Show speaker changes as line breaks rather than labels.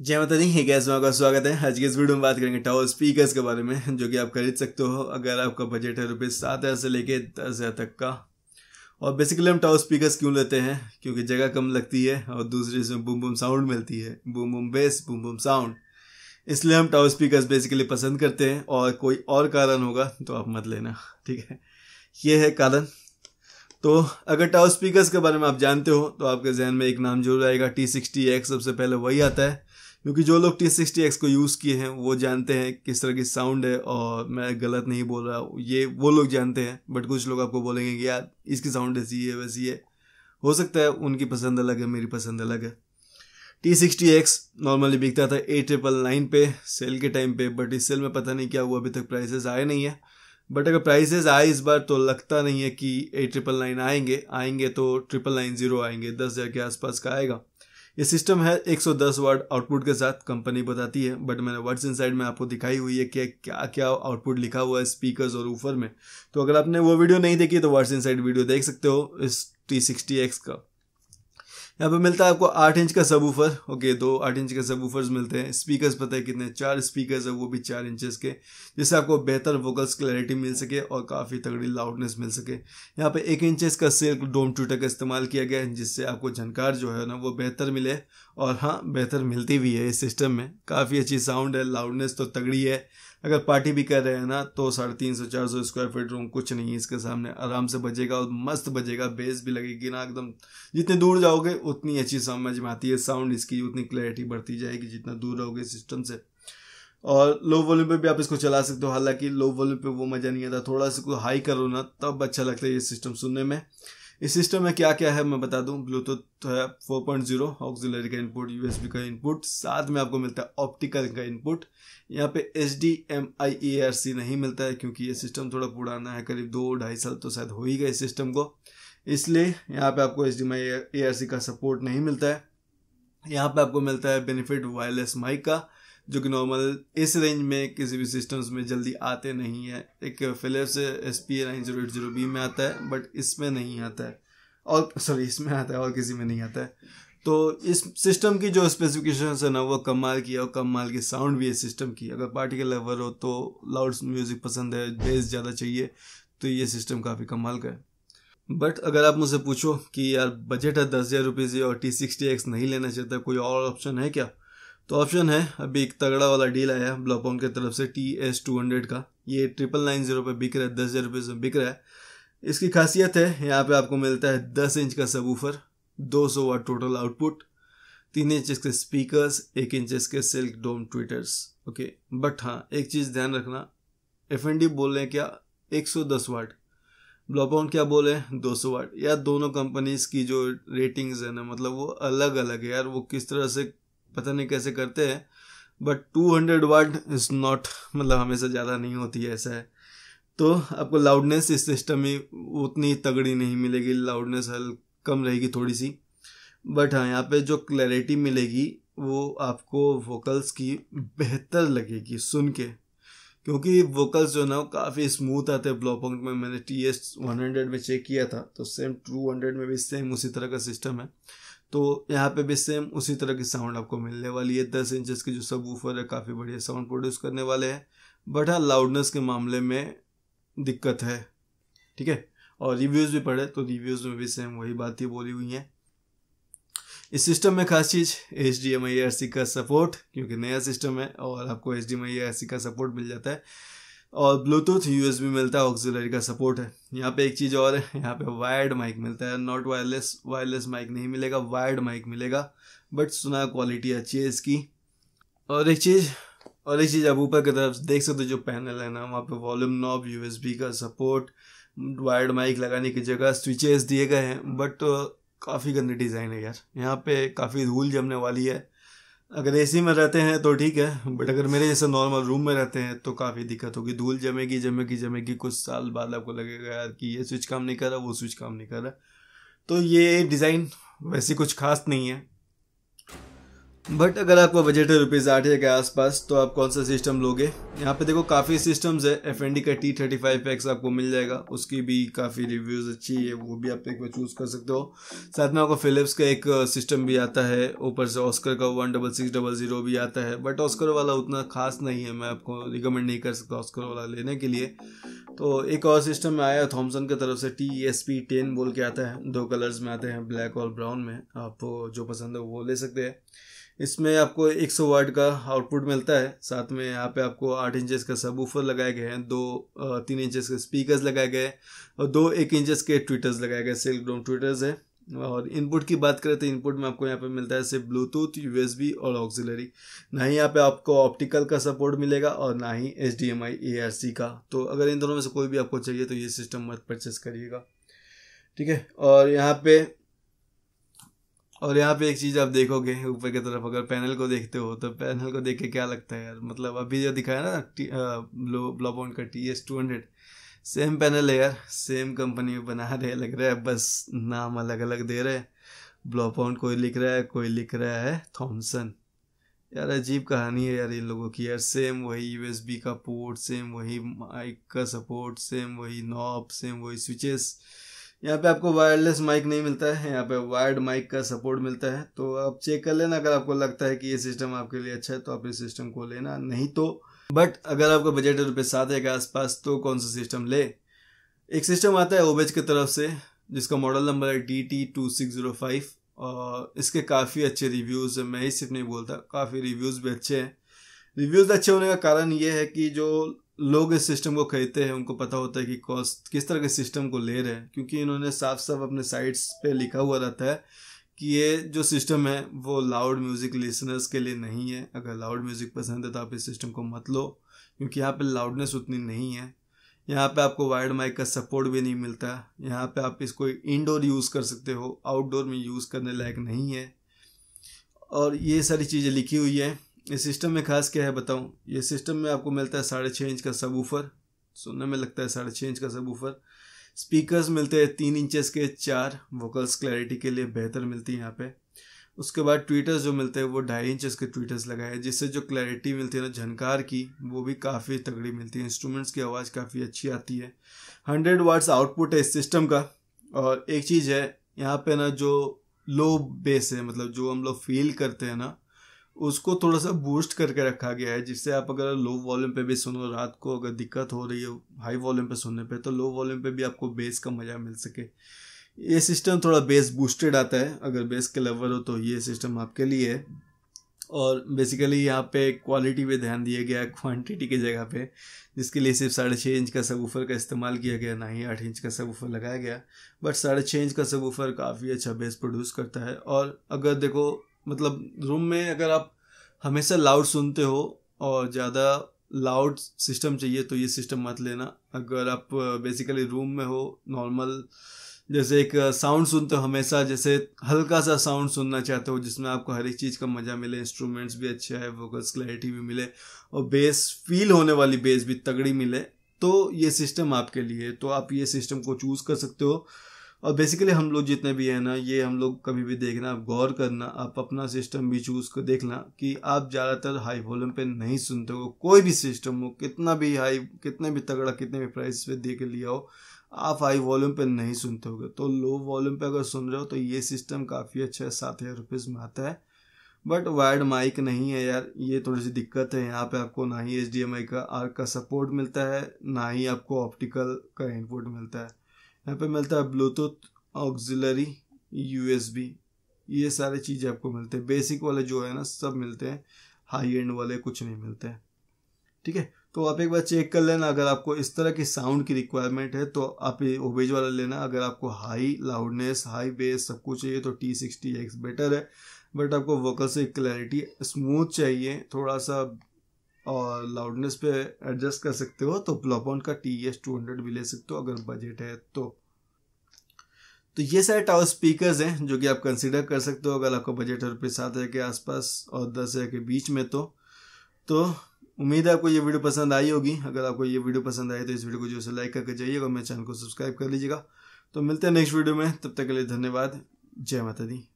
जय माता दी एक ऐसा आपका स्वागत है आज के इस वीडियो में बात करेंगे टावर स्पीकर्स के बारे में जो कि आप खरीद सकते हो अगर आपका बजट है रुपये सात हज़ार से लेके दस हज़ार तक का और बेसिकली हम टावर स्पीकर्स क्यों लेते हैं क्योंकि जगह कम लगती है और दूसरी इसमें बूम बूम साउंड मिलती है boom boom bass boom boom sound इसलिए हम टावर स्पीकर्स बेसिकली पसंद करते हैं और कोई और कारण होगा तो आप मत लेना ठीक है ये है कारण तो अगर टावर स्पीकर्स के बारे में आप जानते हो तो आपके जहन में एक नाम जरूर आएगा टी सिक्सटी एक्स सबसे पहले वही आता है क्योंकि जो लोग टी सिक्सटी एक्स को यूज़ किए हैं वो जानते हैं किस तरह की साउंड है और मैं गलत नहीं बोल रहा ये वो लोग जानते हैं बट कुछ लोग आपको बोलेंगे कि यार इसकी साउंड ऐसी है वैसी है हो सकता है उनकी पसंद अलग है मेरी पसंद अलग है टी सिक्सटी एक्स नॉर्मली बिकता था ए ट्रिपल नाइन पे सेल के टाइम पे बट इस सेल में पता नहीं क्या हुआ अभी तक प्राइसेस आए नहीं है बट अगर प्राइसेस आए इस बार तो लगता नहीं है कि ए ट्रिपल नाइन आएंगे आएंगे तो ट्रिपल नाइन ज़ीरो आएंगे दस हज़ार के आसपास का आएगा ये सिस्टम है 110 वर्ड आउटपुट के साथ कंपनी बताती है बट मैंने वर्ड्स इनसाइड में आपको दिखाई हुई है कि क्या क्या आउटपुट लिखा हुआ है स्पीकर्स और ऊपर में तो अगर आपने वो वीडियो नहीं देखी तो वर्ड्स इनसाइड वीडियो देख सकते हो इस टी सिक्सटी एक्स का यहाँ पे मिलता है आपको आठ इंच का सब ऊफर ओके दो आठ इंच के सब मिलते हैं स्पीकर्स पता है कितने चार स्पीकर्स है वो भी चार इंचेस के जिससे आपको बेहतर वोकल्स क्लैरिटी मिल सके और काफ़ी तगड़ी लाउडनेस मिल सके यहाँ पे एक इंचेस का सिल्क डोम ट्यूटर का इस्तेमाल किया गया है जिससे आपको झनकार जो है ना वो बेहतर मिले और हाँ बेहतर मिलती भी है इस सिस्टम में काफ़ी अच्छी साउंड है लाउडनेस तो तगड़ी है अगर पार्टी भी कर रहे हैं ना तो साढ़े तीन सौ चार सौ स्क्वायर फीट रूम कुछ नहीं है इसके सामने आराम से बजेगा और मस्त बजेगा बेस भी लगेगी ना एकदम जितने दूर जाओगे उतनी अच्छी समझ में आती है साउंड इसकी उतनी क्लैरिटी बढ़ती जाएगी जितना दूर रहोगे सिस्टम से और लो वॉल्यूम पे भी आप इसको चला सकते हो हालांकि लो वॉल्यूम पे वो मज़ा नहीं आता थोड़ा सा हाई करो ना तब अच्छा लगता है ये सिस्टम सुनने में इस सिस्टम में क्या क्या है मैं बता दूं ब्लूटूथ है फोर पॉइंट जीरो ऑक्सिलरी का इनपुट यूएसबी का इनपुट साथ में आपको मिलता है ऑप्टिकल का इनपुट यहाँ पे H D M I A R C नहीं मिलता है क्योंकि ये सिस्टम थोड़ा पुराना है करीब दो ढाई साल तो शायद हो ही गए इस सिस्टम को इसलिए यहाँ पे आपको H D M I A R C का सपोर्ट नहीं मिलता है यहाँ पे आपको मिलता है बेनिफिट वायरलेस माइक का जो कि नॉर्मल इस रेंज में किसी भी सिस्टम्स में जल्दी आते नहीं है एक Philips S P nine zero eight zero B में आता है बट इसमें नहीं आता है और सॉरी इसमें आता है और किसी में नहीं आता है तो इस सिस्टम की जो स्पेसिफिकेशन है ना वो कमाल की है और कमाल की साउंड भी है सिस्टम की अगर पार्टी के लेवर हो तो लाउड म्यूज़िक पसंद है बेस ज़्यादा चाहिए तो ये सिस्टम काफ़ी कमाल का है बट अगर आप मुझसे पूछो कि यार बजट है दस हज़ार रुपये से और टी सिक्सटी एक्स नहीं लेना चाहता कोई और ऑप्शन है क्या तो ऑप्शन है अभी एक तगड़ा वाला डील आया ब्लॉपॉन की तरफ से टी एस टू हंड्रेड का ये ट्रिपल नाइन जीरो पर बिक रहा है दस हज़ार रुपये से बिक रहा है इसकी खासियत है यहाँ पे आपको मिलता है दस इंच का दो सौ वाट टोटल आउटपुट तीन इंच के स्पीकर्स एक इंच के silk dome tweeters okay but हाँ एक चीज़ ध्यान रखना एफ एन डी बोल रहे हैं क्या एक सौ दस वाट ब्लॉपॉन क्या बोले सौ वाट यार दोनों कंपनीज की जो रेटिंग्स है ना मतलब वो अलग अलग है यार वो किस तरह से पता नहीं कैसे करते हैं but two hundred watt is not मतलब हमेशा ज़्यादा नहीं होती है ऐसा है तो आपको लाउडनेस इस सिस्टम में उतनी तगड़ी नहीं मिलेगी लाउडनेस हल कम रहेगी थोड़ी सी बट हाँ यहाँ पे जो क्लैरिटी मिलेगी वो आपको वोकल्स की बेहतर लगेगी सुन के क्योंकि वोकल्स जो ना काफ़ी स्मूथ आते हैं ब्लॉपंक में मैंने टी एस वन हंड्रेड में चेक किया था तो सेम टू हंड्रेड में भी सेम उसी तरह का सिस्टम है तो यहाँ पे भी सेम उसी तरह की साउंड आपको मिलने वाली है दस इंचज की जो सब ऊफर है काफ़ी बढ़िया साउंड प्रोड्यूस करने वाले हैं बट हाँ लाउडनेस के मामले में दिक्कत है ठीक है और रिव्यूज़ भी पढ़े तो रिव्यूज़ में भी सेम वही बात ही बोली हुई हैं इस सिस्टम में खास चीज़ H D M I R C का सपोर्ट क्योंकि नया सिस्टम है और आपको H D M I R C का सपोर्ट मिल जाता है और ब्लूटूथ यूएसबी मिलता है ऑक्सिलरी का सपोर्ट है यहाँ पे एक चीज़ और है यहाँ पे वायर्ड माइक मिलता है नॉट वायरलेस वायरलेस माइक नहीं मिलेगा वायर्ड माइक मिलेगा बट सुना क्वालिटी अच्छी है इसकी और एक चीज़ और एक चीज़ आप ऊपर की तरफ देख सकते हो जो पैनल है ना वहाँ पे वॉल्यूम नॉब यूएसबी का सपोर्ट वायर्ड माइक लगाने की जगह स्विचेस दिए गए हैं बट काफ़ी गंदी डिज़ाइन है यार यहाँ पे काफ़ी धूल जमने वाली है अगर एसी में रहते हैं तो ठीक है बट अगर मेरे जैसे नॉर्मल रूम में रहते हैं तो काफ़ी दिक्कत होगी धूल जमेगी जमेगी जमेगी कुछ साल बाद आपको लगेगा यार कि ये स्विच काम नहीं कर रहा वो स्विच काम नहीं कर रहा तो ये डिज़ाइन वैसे कुछ खास नहीं है बट अगर आपको बजट है रुपीज़ आठ के आसपास तो आप कौन सा सिस्टम लोगे यहाँ पे देखो काफ़ी सिस्टम्स है एफ का टी थर्टी फाइव एक्स आपको मिल जाएगा उसकी भी काफ़ी रिव्यूज़ अच्छी है वो भी आप एक बार चूज़ कर सकते हो साथ में आपको फिलिप्स का एक सिस्टम भी आता है ऊपर से ऑस्कर का one double six double zero भी आता है बट ऑस्कर वाला उतना खास नहीं है मैं आपको रिकमेंड नहीं कर सकता ऑस्कर वाला लेने के लिए तो एक और सिस्टम आया थॉमसन की तरफ से टी एस पी टेन बोल के आता है दो कलर्स में आते हैं ब्लैक और ब्राउन में आप जो पसंद है वो ले सकते हैं इसमें आपको 100 वाट का आउटपुट मिलता है साथ में यहाँ पे आपको आठ इंचेस का सब ऊफर लगाए गए हैं दो तीन इंचेस के स्पीकर्स लगाए गए और दो एक इंचेस के ट्विटर्स लगाए गए सिल्क डोम ट्विटर्स है और इनपुट की बात करें तो इनपुट में आपको यहाँ पे मिलता है सिर्फ ब्लूटूथ यूएसबी और ऑक्सिलरी ना ही यहाँ पे आपको ऑप्टिकल का सपोर्ट मिलेगा और ना ही एच डी एम आई का तो अगर इन दोनों में से कोई भी आपको चाहिए तो ये सिस्टम मत परचेस करिएगा ठीक है और यहाँ पे और यहाँ पे एक चीज़ आप देखोगे ऊपर की तरफ अगर पैनल को देखते हो तो पैनल को देख के क्या लगता है यार मतलब अभी जो दिखाया ना ब्लॉबॉन्ड का T S two hundred same panel है यार सेम कंपनी में बना रहे लग रहा है बस नाम अलग अलग दे रहे हैं ब्लॉपॉन्ड कोई लिख रहा है कोई लिख रहा है थॉमसन यार अजीब कहानी है यार इन लोगों की यार सेम वही यू का पोर्ट सेम वही माइक का सपोर्ट सेम वही नॉब सेम वही स्विचेस यहाँ पे आपको वायरलेस माइक नहीं मिलता है यहाँ पे वायर्ड माइक का सपोर्ट मिलता है तो आप चेक कर लेना अगर आपको लगता है कि ये सिस्टम आपके लिए अच्छा है तो आप इस सिस्टम को लेना नहीं तो बट अगर आपका बजट रुपये सात है के आसपास तो कौन सा सिस्टम ले एक सिस्टम आता है ओबेज की तरफ से जिसका मॉडल नंबर है D T two six zero five और इसके काफ़ी अच्छे रिव्यूज़ मैं ही सिर्फ नहीं बोलता काफ़ी रिव्यूज़ भी अच्छे हैं रिव्यूज़ अच्छे होने का कारण ये है कि जो लोग इस सिस्टम को खरीदते हैं उनको पता होता है कि कॉस्ट किस तरह के सिस्टम को ले रहे हैं क्योंकि इन्होंने साफ साफ अपने साइट्स पे लिखा हुआ रहता है कि ये जो सिस्टम है वो लाउड म्यूज़िक लिसनर्स के लिए नहीं है अगर लाउड म्यूज़िक पसंद है तो आप इस सिस्टम को मत लो क्योंकि यहाँ पे लाउडनेस उतनी नहीं है यहाँ पे आपको वायर्ड माइक का सपोर्ट भी नहीं मिलता यहाँ पे आप इसको इंडोर यूज़ कर सकते हो आउटडोर में यूज़ करने लायक नहीं है और ये सारी चीज़ें लिखी हुई हैं इस सिस्टम में खास क्या है बताऊं ये सिस्टम में आपको मिलता है साढ़े छः इंच का सब ऊफर सुनने में लगता है साढ़े छः इंच का सब ऊफर स्पीकर्स मिलते हैं तीन इंचेस के चार वोकल्स क्लैरिटी के लिए बेहतर मिलती है यहाँ पे उसके बाद ट्विटर्स जो मिलते हैं वो ढाई इंचेस के ट्विटर्स लगाए हैं जिससे जो क्लैरिटी मिलती है ना झनकार की वो भी काफ़ी तगड़ी मिलती है इंस्ट्रूमेंट्स की आवाज़ काफ़ी अच्छी आती है हंड्रेड वाट्स आउटपुट है इस सिस्टम का और एक चीज़ है यहाँ पे ना जो लो बेस है मतलब जो हम लोग फील करते हैं ना उसको थोड़ा सा बूस्ट करके रखा गया है जिससे आप अगर लो वॉल्यूम पे भी सुनो रात को अगर दिक्कत हो रही है हाई वॉल्यूम पे सुनने पे तो लो वॉल्यूम पे भी आपको बेस का मज़ा मिल सके ये सिस्टम थोड़ा बेस बूस्टेड आता है अगर बेस के लवर हो तो ये सिस्टम आपके लिए है और बेसिकली यहाँ पे क्वालिटी पे ध्यान दिया गया क्वांटिटी की जगह पे जिसके लिए सिर्फ साढ़े छः इंच का सबूफर का इस्तेमाल किया गया ना ही आठ इंच का सबूफर लगाया गया बट साढ़े छः इंच का सबूफर काफ़ी अच्छा बेस प्रोड्यूस करता है और अगर देखो मतलब रूम में अगर आप हमेशा लाउड सुनते हो और ज़्यादा लाउड सिस्टम चाहिए तो ये सिस्टम मत लेना अगर आप बेसिकली रूम में हो नॉर्मल जैसे एक साउंड सुनते हो हमेशा जैसे हल्का सा साउंड सुनना चाहते हो जिसमें आपको हर एक चीज़ का मज़ा मिले इंस्ट्रूमेंट्स भी अच्छे है वोकल्स क्लैरिटी भी मिले और बेस फील होने वाली बेस भी तगड़ी मिले तो ये सिस्टम आपके लिए तो आप ये सिस्टम को चूज़ कर सकते हो और बेसिकली हम लोग जितने भी हैं ना ये हम लोग कभी भी देखना आप गौर करना आप अपना सिस्टम भी चूज़ कर देखना कि आप ज़्यादातर हाई वॉल्यूम पे नहीं सुनते हो कोई भी सिस्टम हो कितना भी हाई कितने भी तगड़ा कितने भी प्राइस पे दे के लिया हो आप हाई वॉल्यूम पे नहीं सुनते हो तो लो वॉल्यूम पे अगर सुन रहे हो तो ये सिस्टम काफ़ी अच्छा है सात हज़ार रुपीज़ में आता है बट वायर्ड माइक नहीं है यार ये थोड़ी सी दिक्कत है यहाँ पे आपको ना ही एच का आर का सपोर्ट मिलता है ना ही आपको ऑप्टिकल का इनपुट मिलता है यहाँ पे मिलता है ब्लूटूथ ऑक्सिलरी यूएसबी ये सारे चीज़ें आपको मिलते हैं बेसिक वाले जो है ना सब मिलते हैं हाई एंड वाले कुछ नहीं मिलते हैं ठीक है तो आप एक बार चेक कर लेना अगर आपको इस तरह की साउंड की रिक्वायरमेंट है तो आप ये ओबेज वाला लेना अगर आपको हाई लाउडनेस हाई बेस सब कुछ चाहिए तो टी सिक्सटी एक्स बेटर है बट आपको वोकल से क्लैरिटी स्मूथ चाहिए थोड़ा सा और लाउडनेस पे एडजस्ट कर सकते हो तो ब्लॉपॉन का टी एस टू हंड्रेड भी ले सकते हो अगर बजट है तो तो ये सारे टावर स्पीकर्स हैं जो कि आप कंसिडर कर सकते हो अगर आपका बजट है रुपये सात हज़ार के आसपास और दस हज़ार के बीच में तो तो उम्मीद है आपको ये वीडियो पसंद आई होगी अगर आपको ये वीडियो पसंद आई तो इस वीडियो को जो है लाइक करके जाइएगा और मेरे चैनल को सब्सक्राइब कर लीजिएगा तो मिलते हैं नेक्स्ट वीडियो में तब तक के लिए धन्यवाद जय माता दी